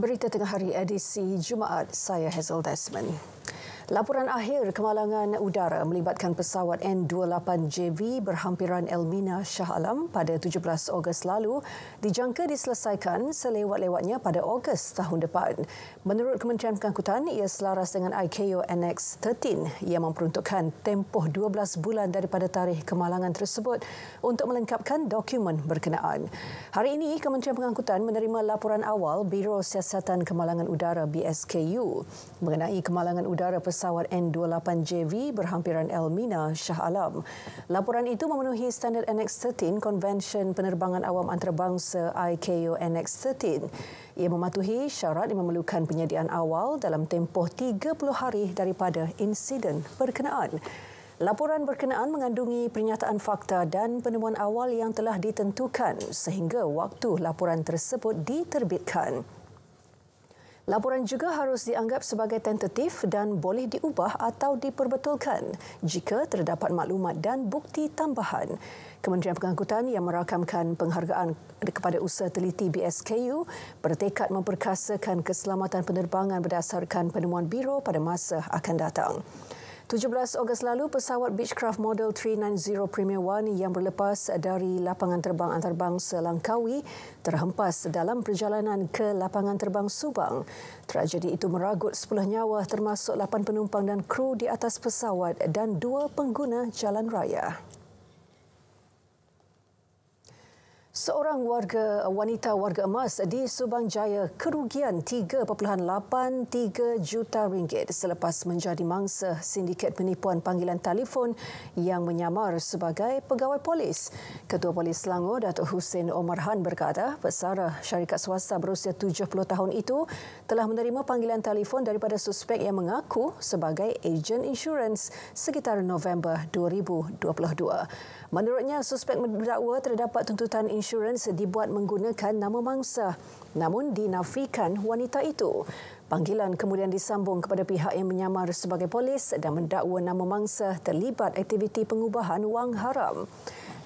Berita tengah hari edisi Jumaat, saya Hazel Desmond. Laporan akhir kemalangan udara melibatkan pesawat N28JV berhampiran Elmina Shah Alam pada 17 Ogos lalu dijangka diselesaikan selewat-lewatnya pada Ogos tahun depan. Menurut Kementerian Pengangkutan, ia selaras dengan IKO NX13 yang memperuntukkan tempoh 12 bulan daripada tarikh kemalangan tersebut untuk melengkapkan dokumen berkenaan. Hari ini, Kementerian Pengangkutan menerima laporan awal Biro Siasatan Kemalangan Udara BSKU mengenai kemalangan udara pesawat pesawat N28JV berhampiran Elmina, Shah Alam. Laporan itu memenuhi standard Annex 13 Konvensyen Penerbangan Awam Antarabangsa ICAO Annex 13 Ia mematuhi syarat yang memerlukan penyediaan awal dalam tempoh 30 hari daripada insiden berkenaan. Laporan berkenaan mengandungi pernyataan fakta dan penemuan awal yang telah ditentukan sehingga waktu laporan tersebut diterbitkan. Laporan juga harus dianggap sebagai tentatif dan boleh diubah atau diperbetulkan jika terdapat maklumat dan bukti tambahan. Kementerian Pengangkutan yang merakamkan penghargaan kepada usaha teliti BSKU bertekad memperkasakan keselamatan penerbangan berdasarkan penemuan biro pada masa akan datang. 17 Ogos lalu, pesawat Beechcraft Model 390 Premier One yang berlepas dari lapangan terbang antarabangsa Langkawi terhempas dalam perjalanan ke lapangan terbang Subang. Tragedi itu meragut 10 nyawa termasuk 8 penumpang dan kru di atas pesawat dan 2 pengguna jalan raya. Seorang warga wanita warga emas di Subang Jaya kerugian 3.83 juta ringgit selepas menjadi mangsa sindiket penipuan panggilan telefon yang menyamar sebagai pegawai polis. Ketua Polis Selangor Datuk Hussein Omar Han berkata, pesara syarikat swasta berusia 70 tahun itu telah menerima panggilan telefon daripada suspek yang mengaku sebagai ejen insurans sekitar November 2022. Menurutnya, suspek mendakwa terdapat tuntutan insurans dibuat menggunakan nama mangsa namun dinafikan wanita itu. Panggilan kemudian disambung kepada pihak yang menyamar sebagai polis dan mendakwa nama mangsa terlibat aktiviti pengubahan wang haram.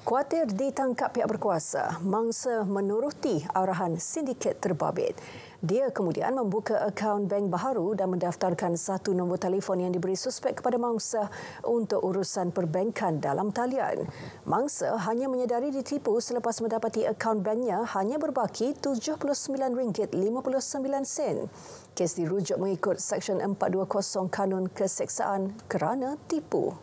Kuatir ditangkap pihak berkuasa, mangsa menuruti arahan sindiket terbabit. Dia kemudian membuka akaun bank baharu dan mendaftarkan satu nombor telefon yang diberi suspek kepada mangsa untuk urusan perbankan dalam talian. Mangsa hanya menyedari ditipu selepas mendapati akaun banknya hanya berbaki RM79.59. Kes dirujuk mengikut Seksyen 420 Kanun Keseksaan kerana tipu.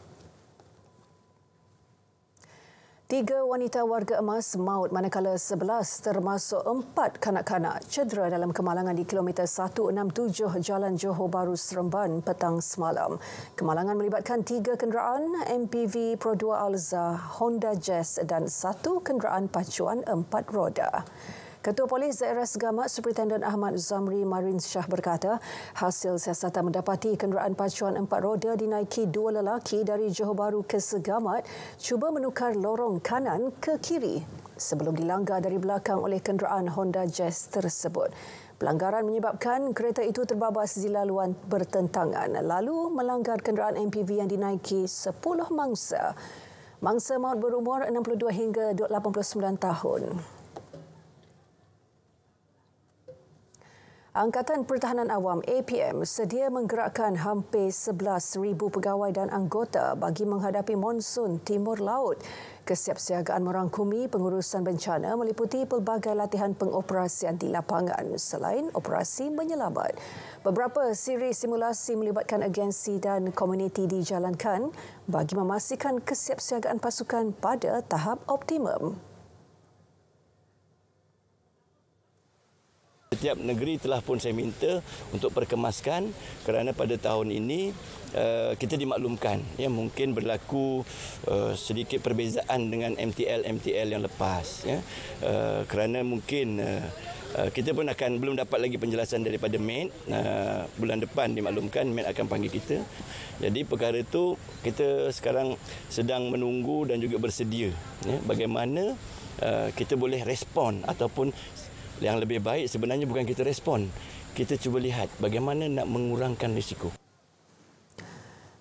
Tiga wanita warga emas maut manakala sebelas termasuk empat kanak-kanak cedera dalam kemalangan di kilometer 167 Jalan Johor Baru Seremban petang semalam. Kemalangan melibatkan tiga kenderaan MPV Pro 2 Alza, Honda Jazz dan satu kenderaan pacuan empat roda. Ketua Polis Daerah Segamat Superintendent Ahmad Zamri Marin Shah berkata, hasil siasatan mendapati kenderaan pacuan empat roda dinaiki dua lelaki dari Johor Bahru ke Segamat cuba menukar lorong kanan ke kiri sebelum dilanggar dari belakang oleh kenderaan Honda Jazz tersebut. Pelanggaran menyebabkan kereta itu terbabas di laluan bertentangan lalu melanggar kenderaan MPV yang dinaiki 10 mangsa. Mangsa maut berumur 62 hingga 89 tahun. Angkatan Pertahanan Awam APM sedia menggerakkan hampir 11,000 pegawai dan anggota bagi menghadapi monsun timur laut. Kesiapsiagaan merangkumi pengurusan bencana meliputi pelbagai latihan pengoperasian di lapangan selain operasi menyelamat. Beberapa siri simulasi melibatkan agensi dan komuniti dijalankan bagi memastikan kesiapsiagaan pasukan pada tahap optimum. setiap negeri telah pun saya minta untuk perkemaskan kerana pada tahun ini uh, kita dimaklumkan ya mungkin berlaku uh, sedikit perbezaan dengan MTL MTL yang lepas ya uh, kerana mungkin uh, Uh, kita pun akan belum dapat lagi penjelasan daripada MED uh, bulan depan dimaklumkan MED akan panggil kita jadi perkara itu kita sekarang sedang menunggu dan juga bersedia ya, bagaimana uh, kita boleh respon ataupun yang lebih baik sebenarnya bukan kita respon kita cuba lihat bagaimana nak mengurangkan risiko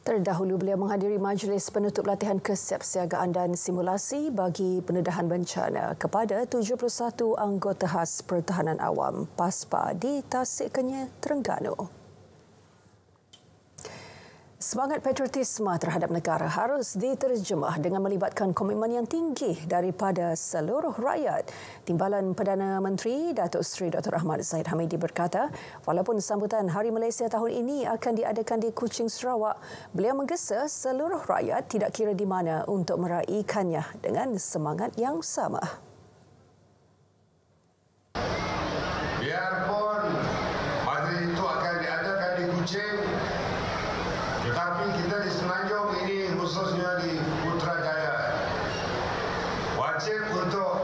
Terdahulu beliau menghadiri majlis penutup latihan kesiapsiagaan dan simulasi bagi pendedahan bencana kepada 71 anggota khas pertahanan awam PASPA di Tasik Kenyir, Terengganu. Semangat patriotisme terhadap negara harus diterjemah dengan melibatkan komitmen yang tinggi daripada seluruh rakyat. Timbalan Perdana Menteri Datuk Seri Dr. Ahmad Zahid Hamidi berkata, walaupun sambutan Hari Malaysia tahun ini akan diadakan di Kuching, Sarawak, beliau menggesa seluruh rakyat tidak kira di mana untuk meraihkannya dengan semangat yang sama. Biarpun majlis itu akan diadakan di Kuching, tetapi kita di Semenanjung ini khususnya di Putrajaya wajib untuk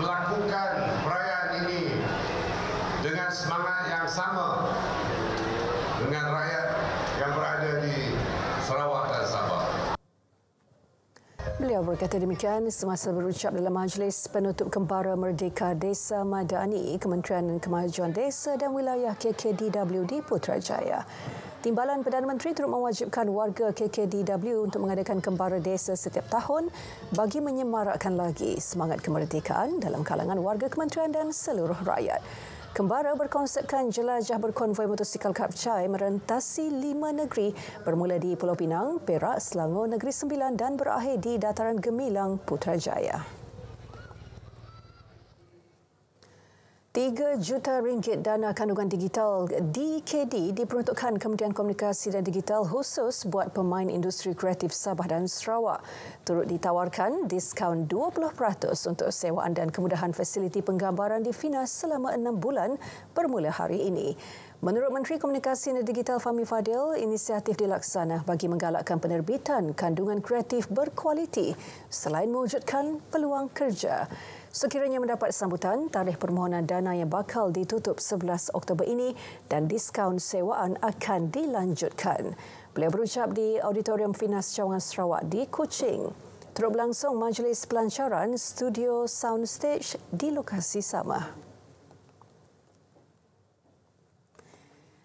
melakukan perayaan ini dengan semangat yang sama dengan rakyat yang berada di Sarawak dan Sabah. Beliau berkata demikian semasa berucap dalam majlis penutup kembara Merdeka Desa Madani, Kementerian Kemajuan Desa dan Wilayah KKDWD Putrajaya. Putrajaya. Timbalan Perdana Menteri turut mewajibkan warga KKDW untuk mengadakan kembara desa setiap tahun bagi menyemarakkan lagi semangat kemerdekaan dalam kalangan warga kementerian dan seluruh rakyat. Kembara berkonsepkan jelajah berkonvoi motosikal kapcai merentasi lima negeri bermula di Pulau Pinang, Perak, Selangor, Negeri Sembilan dan berakhir di Dataran Gemilang, Putrajaya. 3 juta ringgit dana kandungan digital DKD diperuntukkan Kementerian Komunikasi dan Digital khusus buat pemain industri kreatif Sabah dan Sarawak. Turut ditawarkan diskaun 20% untuk sewaan dan kemudahan fasiliti penggambaran di Fina selama 6 bulan bermula hari ini. Menurut Menteri Komunikasi dan Digital Fahmi Fadil, inisiatif dilaksana bagi menggalakkan penerbitan kandungan kreatif berkualiti selain mewujudkan peluang kerja. Sekiranya mendapat sambutan, tarikh permohonan dana yang bakal ditutup 11 Oktober ini dan diskaun sewaan akan dilanjutkan. Beliau berucap di Auditorium Finas Cawangan Sarawak di Kuching. Terus berlangsung majlis pelancaran Studio Soundstage di lokasi sama.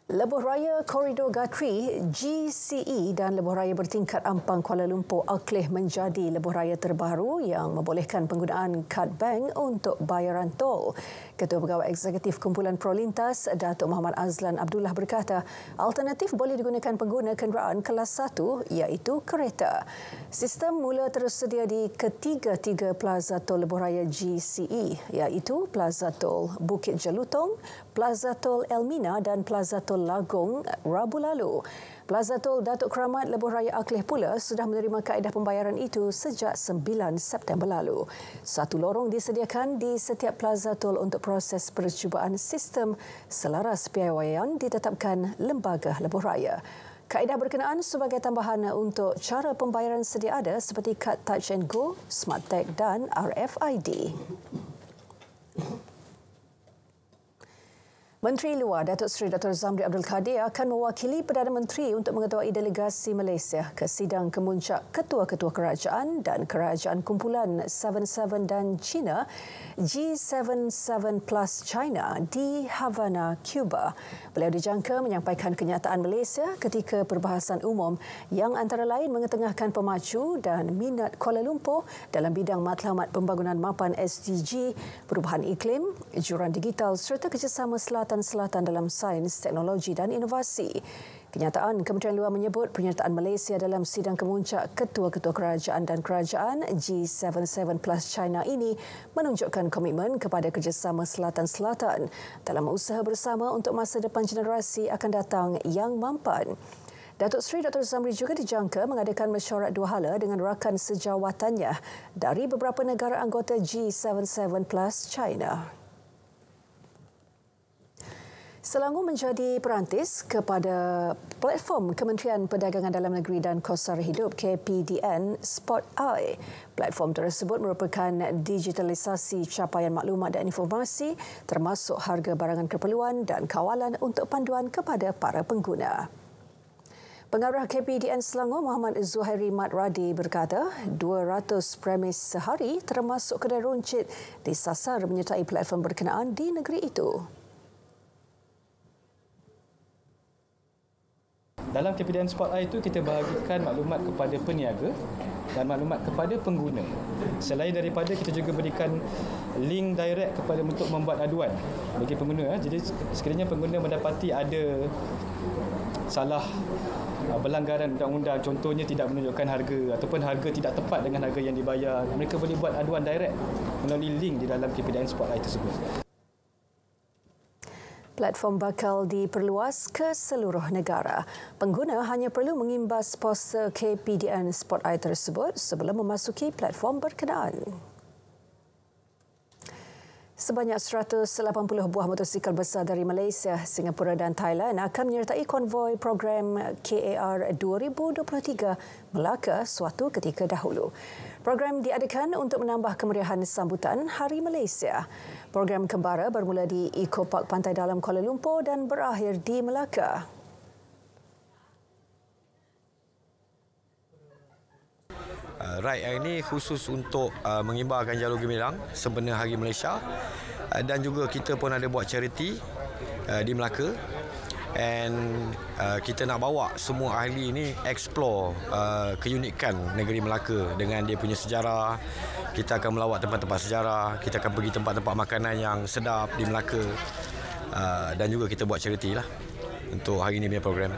Lebuh Raya Koridor Gatri GCE dan Lebuh Raya Bertingkat Ampang Kuala Lumpur Akleh menjadi Lebuh Raya terbaru yang membolehkan penggunaan kad bank untuk bayaran tol. Ketua Pegawai Eksekutif Kumpulan Prolintas Datuk Muhammad Azlan Abdullah berkata alternatif boleh digunakan pengguna kenderaan kelas 1 iaitu kereta. Sistem mula tersedia di ketiga-tiga plaza tol Lebuh Raya GCE iaitu Plaza Tol Bukit Jelutong, Plaza Tol Elmina dan Plaza Tol Lagong Rabu lalu. Plaza Tol Datuk Keramat Lebuh Raya Akleh pula sudah menerima kaedah pembayaran itu sejak 9 September lalu. Satu lorong disediakan di setiap Plaza Tol untuk proses percubaan sistem selaras piawaian ditetapkan Lembaga Lebuh Raya. Kaedah berkenaan sebagai tambahan untuk cara pembayaran sedia ada seperti kad Touch and Go, Smart Tag dan RFID. Menteri Luar Datuk Seri Dr. Zamri Abdul Kadir akan mewakili Perdana Menteri untuk mengetuai delegasi Malaysia ke sidang kemuncak Ketua-Ketua Kerajaan dan Kerajaan Kumpulan 77 dan China G77 Plus China di Havana, Cuba. Beliau dijangka menyampaikan kenyataan Malaysia ketika perbahasan umum yang antara lain mengetengahkan pemacu dan minat Kuala Lumpur dalam bidang matlamat pembangunan mapan SDG, perubahan iklim, juran digital serta kerjasama selatan kawasan selatan dalam sains, teknologi dan inovasi. Kenyataan Kementerian Luar menyebut pernyataan Malaysia dalam sidang kemuncak ketua-ketua kerajaan dan kerajaan G77 Plus China ini menunjukkan komitmen kepada kerjasama selatan-selatan dalam usaha bersama untuk masa depan generasi akan datang yang mampan. Datuk Seri Dr. Zamri juga dijangka mengadakan mesyuarat dua hala dengan rakan sejawatannya dari beberapa negara anggota G77 Plus China. Selangor menjadi perantis kepada platform Kementerian Perdagangan Dalam Negeri dan Kosar Hidup KPDN Spot I. Platform tersebut merupakan digitalisasi capaian maklumat dan informasi termasuk harga barangan keperluan dan kawalan untuk panduan kepada para pengguna. Pengarah KPDN Selangor Muhammad Zuhairi Mat Radi berkata 200 premis sehari termasuk kedai runcit disasar menyertai platform berkenaan di negeri itu. Dalam KPDN Spot I itu kita bahagikan maklumat kepada peniaga dan maklumat kepada pengguna. Selain daripada kita juga berikan link direct kepada untuk membuat aduan bagi pengguna. Eh. Jadi sekiranya pengguna mendapati ada salah pelanggaran uh, undang-undang contohnya tidak menunjukkan harga ataupun harga tidak tepat dengan harga yang dibayar mereka boleh buat aduan direct melalui link di dalam KPDN Spot I tersebut platform bakal diperluas ke seluruh negara. Pengguna hanya perlu mengimbas poster KPDN Spot Eye tersebut sebelum memasuki platform berkenaan. Sebanyak 180 buah motosikal besar dari Malaysia, Singapura dan Thailand akan menyertai konvoi program KAR 2023 Melaka suatu ketika dahulu. Program diadakan untuk menambah kemeriahan sambutan Hari Malaysia. Program kembara bermula di Eco Park Pantai Dalam Kuala Lumpur dan berakhir di Melaka. Uh, Ride yang ini khusus untuk uh, mengibarkan jalur gemilang sempena Hari Malaysia uh, dan juga kita pun ada buat charity uh, di Melaka and uh, kita nak bawa semua ahli ini explore uh, keunikan negeri Melaka dengan dia punya sejarah kita akan melawat tempat-tempat sejarah kita akan pergi tempat-tempat makanan yang sedap di Melaka uh, dan juga kita buat charity lah untuk hari ini punya program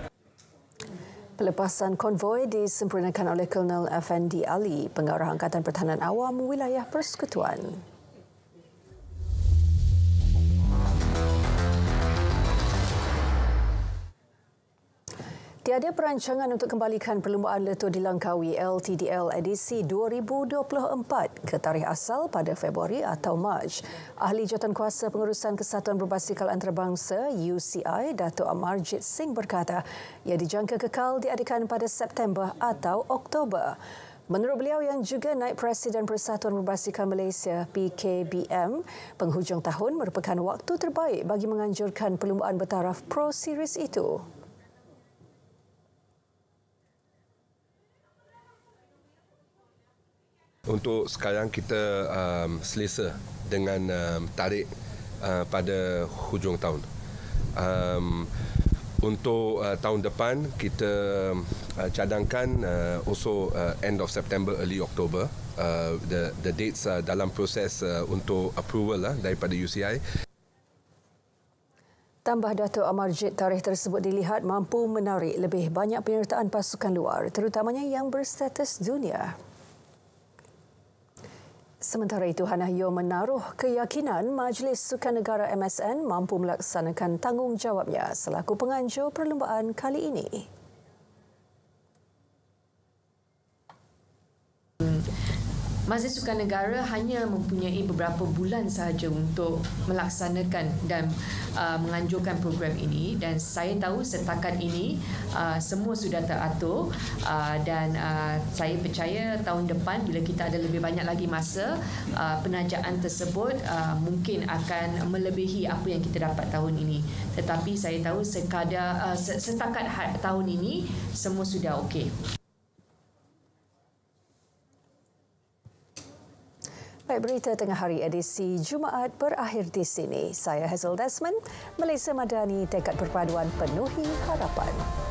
Pelepasan konvoi disempurnakan oleh Kolonel FND Ali, pengarah Angkatan Pertahanan Awam Wilayah Persekutuan. Tiada perancangan untuk kembalikan perlumbaan Letuh di Langkawi LTDL edisi 2024 ke tarikh asal pada Februari atau Mac. Ahli jawatan kuasa pengurusan Kesatuan Berbasikal Antarabangsa UCI, Dato' Amarjit Singh berkata ia dijangka kekal diadakan pada September atau Oktober. Menurut beliau yang juga naik Presiden Persatuan Berbasikal Malaysia PKBM, penghujung tahun merupakan waktu terbaik bagi menganjurkan perlumbaan bertaraf Pro Series itu. untuk sekarang kita um, selesa dengan um, tarik uh, pada hujung tahun. Um, untuk uh, tahun depan kita uh, cadangkan uh, also uh, end of September early October uh, the the dates uh, dalam proses uh, untuk approval lah uh, daripada UCI. Tambah Dato' Amarjid, tarikh tersebut dilihat mampu menarik lebih banyak penyertaan pasukan luar terutamanya yang berstatus dunia. Sementara itu, Hana Hyo menaruh keyakinan Majlis Sukan Negara MSN mampu melaksanakan tanggungjawabnya selaku penganjur perlumbaan kali ini. Masa Sukan Negara hanya mempunyai beberapa bulan sahaja untuk melaksanakan dan uh, menganjurkan program ini dan saya tahu setakat ini uh, semua sudah teratur uh, dan uh, saya percaya tahun depan bila kita ada lebih banyak lagi masa uh, penajaan tersebut uh, mungkin akan melebihi apa yang kita dapat tahun ini tetapi saya tahu sekadar uh, setakat ha-, tahun ini semua sudah okey. Baik, berita tengah hari edisi Jumaat berakhir di sini. Saya Hazel Desmond, Malaysia Madani, tekad perpaduan penuhi harapan.